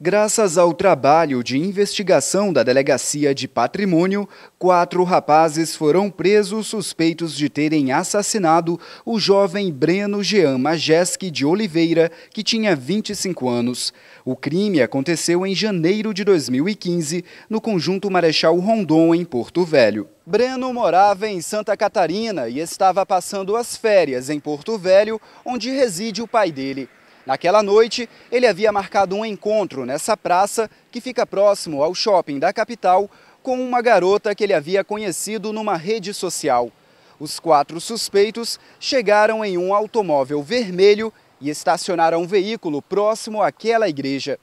Graças ao trabalho de investigação da Delegacia de Patrimônio, quatro rapazes foram presos suspeitos de terem assassinado o jovem Breno Jean Majeski de Oliveira, que tinha 25 anos. O crime aconteceu em janeiro de 2015, no conjunto Marechal Rondon, em Porto Velho. Breno morava em Santa Catarina e estava passando as férias em Porto Velho, onde reside o pai dele. Naquela noite, ele havia marcado um encontro nessa praça que fica próximo ao shopping da capital com uma garota que ele havia conhecido numa rede social. Os quatro suspeitos chegaram em um automóvel vermelho e estacionaram um veículo próximo àquela igreja.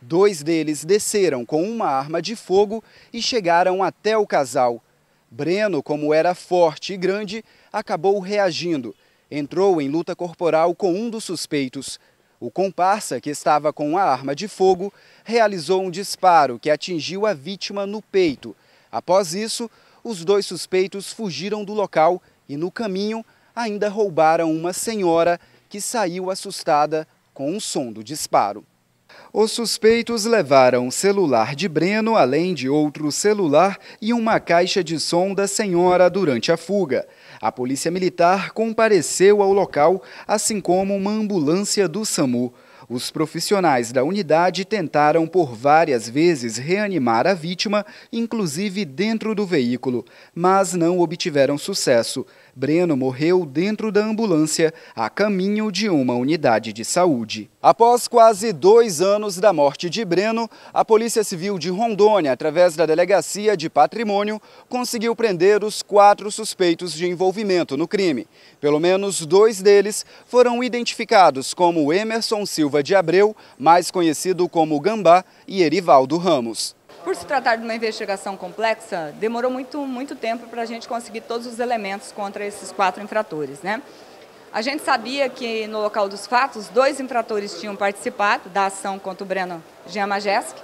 Dois deles desceram com uma arma de fogo e chegaram até o casal. Breno, como era forte e grande, acabou reagindo. Entrou em luta corporal com um dos suspeitos. O comparsa, que estava com a arma de fogo, realizou um disparo que atingiu a vítima no peito. Após isso, os dois suspeitos fugiram do local e, no caminho, ainda roubaram uma senhora que saiu assustada com o som do disparo. Os suspeitos levaram o celular de Breno, além de outro celular e uma caixa de som da senhora durante a fuga. A Polícia Militar compareceu ao local, assim como uma ambulância do SAMU. Os profissionais da unidade tentaram por várias vezes reanimar a vítima, inclusive dentro do veículo, mas não obtiveram sucesso. Breno morreu dentro da ambulância, a caminho de uma unidade de saúde. Após quase dois anos da morte de Breno, a Polícia Civil de Rondônia, através da Delegacia de Patrimônio, conseguiu prender os quatro suspeitos de envolvimento no crime. Pelo menos dois deles foram identificados como Emerson Silva de Abreu, mais conhecido como Gambá, e Erivaldo Ramos. Por se tratar de uma investigação complexa, demorou muito, muito tempo para a gente conseguir todos os elementos contra esses quatro infratores. Né? A gente sabia que no local dos fatos, dois infratores tinham participado da ação contra o Breno Giamajeski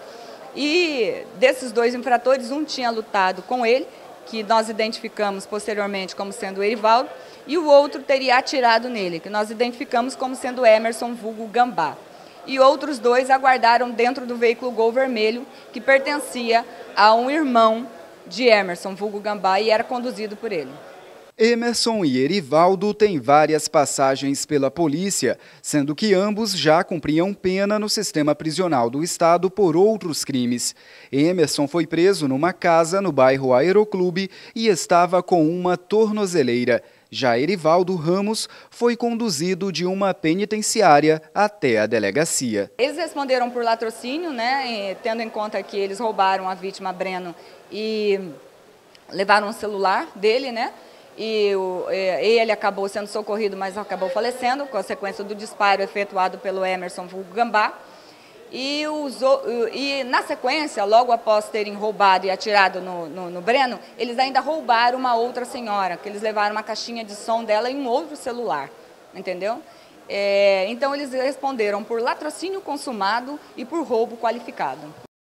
e desses dois infratores, um tinha lutado com ele, que nós identificamos posteriormente como sendo o Erivaldo, e o outro teria atirado nele, que nós identificamos como sendo Emerson Vulgo Gambá e outros dois aguardaram dentro do veículo Gol Vermelho, que pertencia a um irmão de Emerson, vulgo Gambá, e era conduzido por ele. Emerson e Erivaldo têm várias passagens pela polícia, sendo que ambos já cumpriam pena no sistema prisional do Estado por outros crimes. Emerson foi preso numa casa no bairro Aeroclube e estava com uma tornozeleira. Já Erivaldo Ramos foi conduzido de uma penitenciária até a delegacia. Eles responderam por latrocínio, né, tendo em conta que eles roubaram a vítima Breno e levaram o celular dele, né? E ele acabou sendo socorrido, mas acabou falecendo, consequência do disparo efetuado pelo Emerson Vulgambá. E, usou, e, na sequência, logo após terem roubado e atirado no, no, no, Breno, eles ainda roubaram uma outra senhora, que eles levaram uma caixinha de som dela em um outro celular, entendeu? É, então, eles responderam por latrocínio consumado e por roubo qualificado.